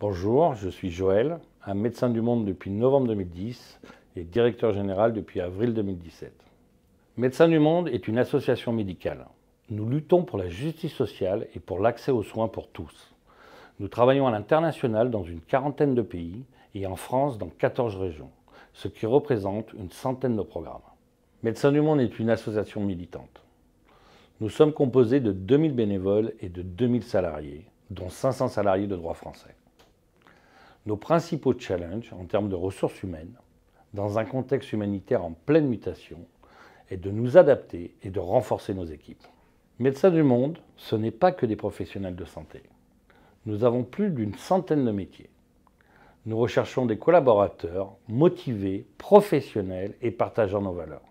Bonjour, je suis Joël, un médecin du monde depuis novembre 2010 et directeur général depuis avril 2017. Médecins du monde est une association médicale. Nous luttons pour la justice sociale et pour l'accès aux soins pour tous. Nous travaillons à l'international dans une quarantaine de pays et en France dans 14 régions, ce qui représente une centaine de programmes. Médecins du monde est une association militante. Nous sommes composés de 2000 bénévoles et de 2000 salariés, dont 500 salariés de droit français nos principaux challenges en termes de ressources humaines, dans un contexte humanitaire en pleine mutation, est de nous adapter et de renforcer nos équipes. Médecins du Monde, ce n'est pas que des professionnels de santé. Nous avons plus d'une centaine de métiers. Nous recherchons des collaborateurs motivés, professionnels et partageant nos valeurs.